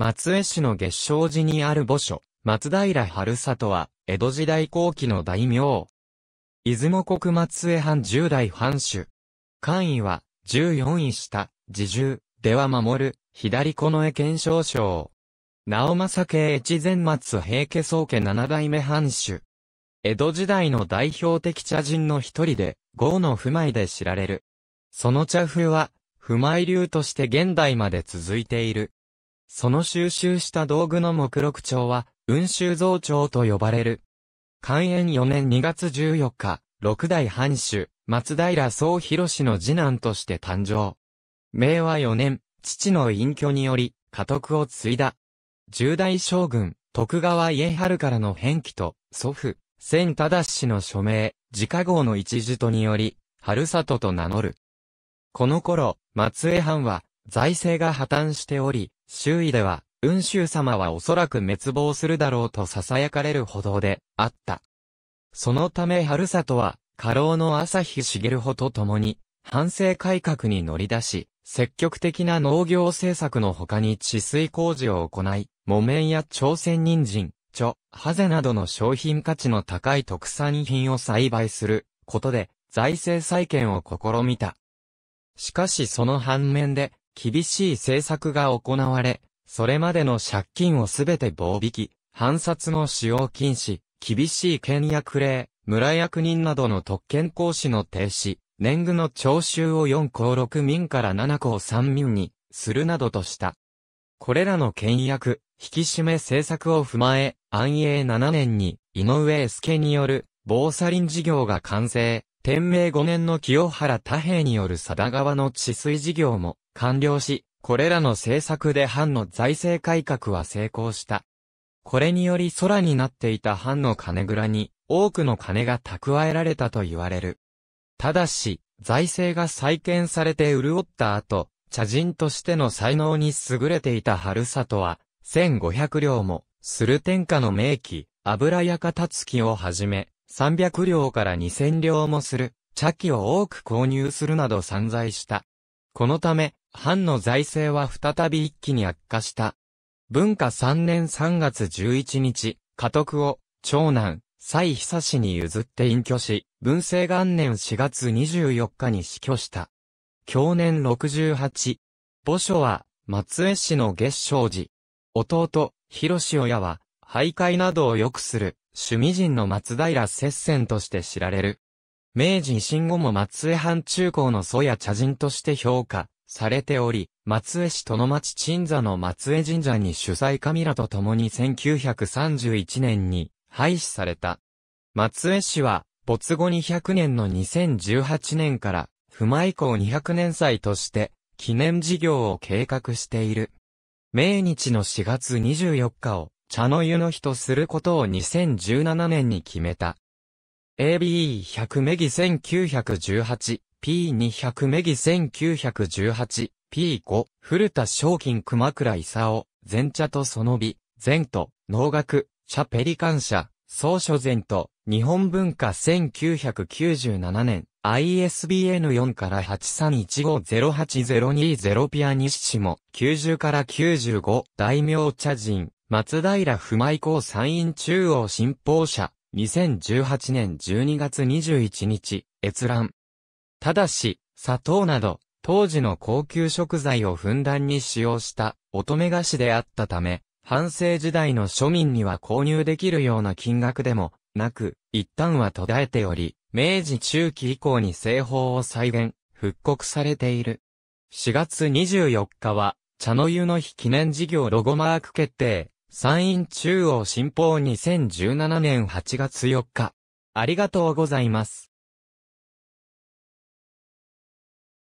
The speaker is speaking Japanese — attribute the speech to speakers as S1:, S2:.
S1: 松江市の月照寺にある墓所、松平春里は、江戸時代後期の大名。出雲国松江藩十代藩主。官位は、十四位下、自重、では守る、左近江県少将。直政家越前松平家宗家七代目藩主。江戸時代の代表的茶人の一人で、豪の不埋で知られる。その茶風は、不埋流として現代まで続いている。その収集した道具の目録帳は、雲州増帳と呼ばれる。寛延4年2月14日、六代藩主、松平総広氏の次男として誕生。明和4年、父の隠居により、家督を継いだ。十代将軍、徳川家春からの返帰と、祖父、千忠氏の署名、自家号の一時とにより、春里と名乗る。この頃、松江藩は、財政が破綻しており、周囲では、雲州様はおそらく滅亡するだろうと囁かれるほどで、あった。そのため春里は、過労の朝日茂穂と共に、反省改革に乗り出し、積極的な農業政策の他に治水工事を行い、木綿や朝鮮人参、蝶、ハゼなどの商品価値の高い特産品を栽培することで財政再建を試みた。しかしその反面で厳しい政策が行われ、それまでの借金をすべて棒引き、反殺の使用禁止、厳しい倹役令、村役人などの特権行使の停止、年貢の徴収を4項6民から7項3民にするなどとした。これらの倹約、引き締め政策を踏まえ、安永7年に井上助による防砂林事業が完成、天明5年の清原太平による佐田川の治水事業も完了し、これらの政策で藩の財政改革は成功した。これにより空になっていた藩の金蔵に多くの金が蓄えられたと言われる。ただし、財政が再建されて潤った後、茶人としての才能に優れていた春里は、1500両も、する天下の名器、油屋つきをはじめ、300両から2000両もする、茶器を多く購入するなど散財した。このため、藩の財政は再び一気に悪化した。文化3年3月11日、家督を、長男、蔡久氏に譲って隠居し、文政元年4月24日に死去した。去年68。墓所は、松江市の月生寺。弟、広親は、徘徊などを良くする、趣味人の松平接戦として知られる。明治維新後も松江藩中高の祖や茶人として評価、されており、松江市殿町鎮座の松江神社に主催神らと共に1931年に廃止された。松江市は、没後200年の2018年から、不以降200年祭として、記念事業を計画している。命日の4月24日を、茶の湯の日とすることを2017年に決めた。AB100 メギ1918 P200 メギ1918、P5、古田賞金熊倉夫、前茶とその美、前と、能楽、茶ペリカン社、総書前と、日本文化1997年、ISBN4 から8315-08020ピアニッシモ、90から95、大名茶人、松平不埋子。参院中央新報社、2018年12月21日、閲覧。ただし、砂糖など、当時の高級食材をふんだんに使用した乙女菓子であったため、半省時代の庶民には購入できるような金額でもなく、一旦は途絶えており、明治中期以降に製法を再現、復刻されている。4月24日は、茶の湯の日記念事業ロゴマーク決定、参院中央新報2017年8月4日。ありがとうございます。